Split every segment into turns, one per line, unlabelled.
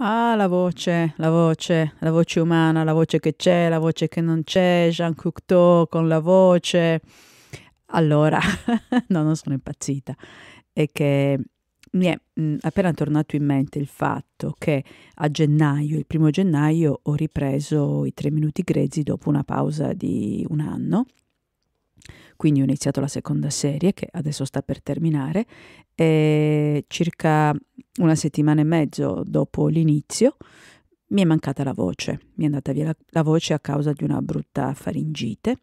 Ah, la voce, la voce, la voce umana, la voce che c'è, la voce che non c'è, Jean Cocteau con la voce. Allora, no, non sono impazzita. È che mi è mm, appena tornato in mente il fatto che a gennaio, il primo gennaio, ho ripreso i tre minuti grezzi dopo una pausa di un anno. Quindi ho iniziato la seconda serie che adesso sta per terminare. E circa una settimana e mezzo dopo l'inizio, mi è mancata la voce. Mi è andata via la, la voce a causa di una brutta faringite.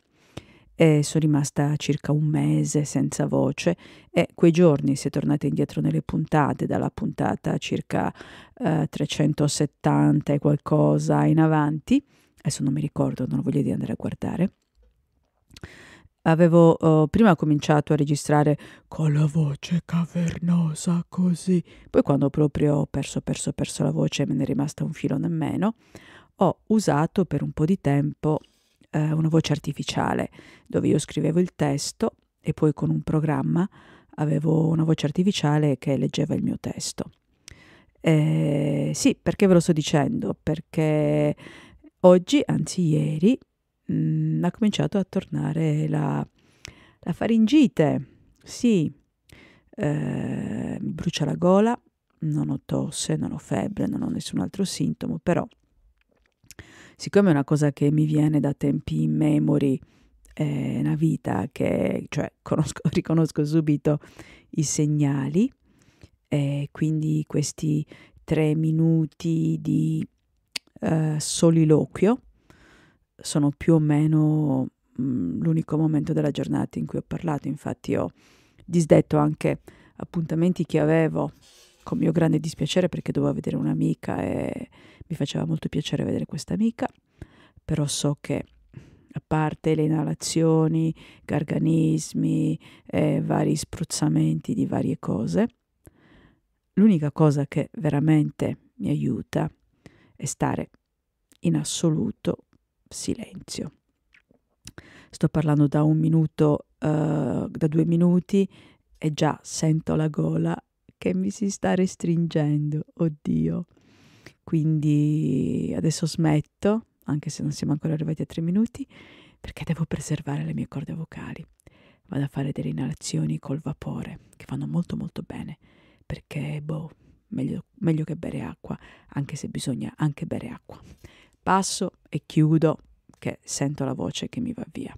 E sono rimasta circa un mese senza voce e quei giorni, se tornate indietro nelle puntate, dalla puntata circa eh, 370 e qualcosa in avanti, adesso non mi ricordo, non ho voglia di andare a guardare, avevo eh, prima cominciato a registrare con la voce cavernosa così, poi quando proprio ho perso, perso, perso la voce me ne è rimasta un filo nemmeno, ho usato per un po' di tempo eh, una voce artificiale dove io scrivevo il testo e poi con un programma avevo una voce artificiale che leggeva il mio testo. Eh, sì, perché ve lo sto dicendo? Perché oggi, anzi ieri, mh, mm, ha cominciato a tornare la, la faringite. Sì, eh, mi brucia la gola, non ho tosse, non ho febbre, non ho nessun altro sintomo, però siccome è una cosa che mi viene da tempi in memory, è una vita che cioè, conosco, riconosco subito i segnali, e quindi questi tre minuti di eh, soliloquio sono più o meno mh, mm, l'unico momento della giornata in cui ho parlato, infatti ho disdetto anche appuntamenti che avevo con mio grande dispiacere perché dovevo vedere un'amica e mi faceva molto piacere vedere questa amica, però so che a parte le inalazioni, garganismi, eh, vari spruzzamenti di varie cose, l'unica cosa che veramente mi aiuta è stare in assoluto silenzio. Sto parlando da un minuto, uh, da due minuti e già sento la gola che mi si sta restringendo, oddio. Quindi adesso smetto, anche se non siamo ancora arrivati a tre minuti, perché devo preservare le mie corde vocali. Vado a fare delle inalazioni col vapore, che fanno molto molto bene, perché, boh, meglio, meglio che bere acqua, anche se bisogna anche bere acqua passo e chiudo che sento la voce che mi va via.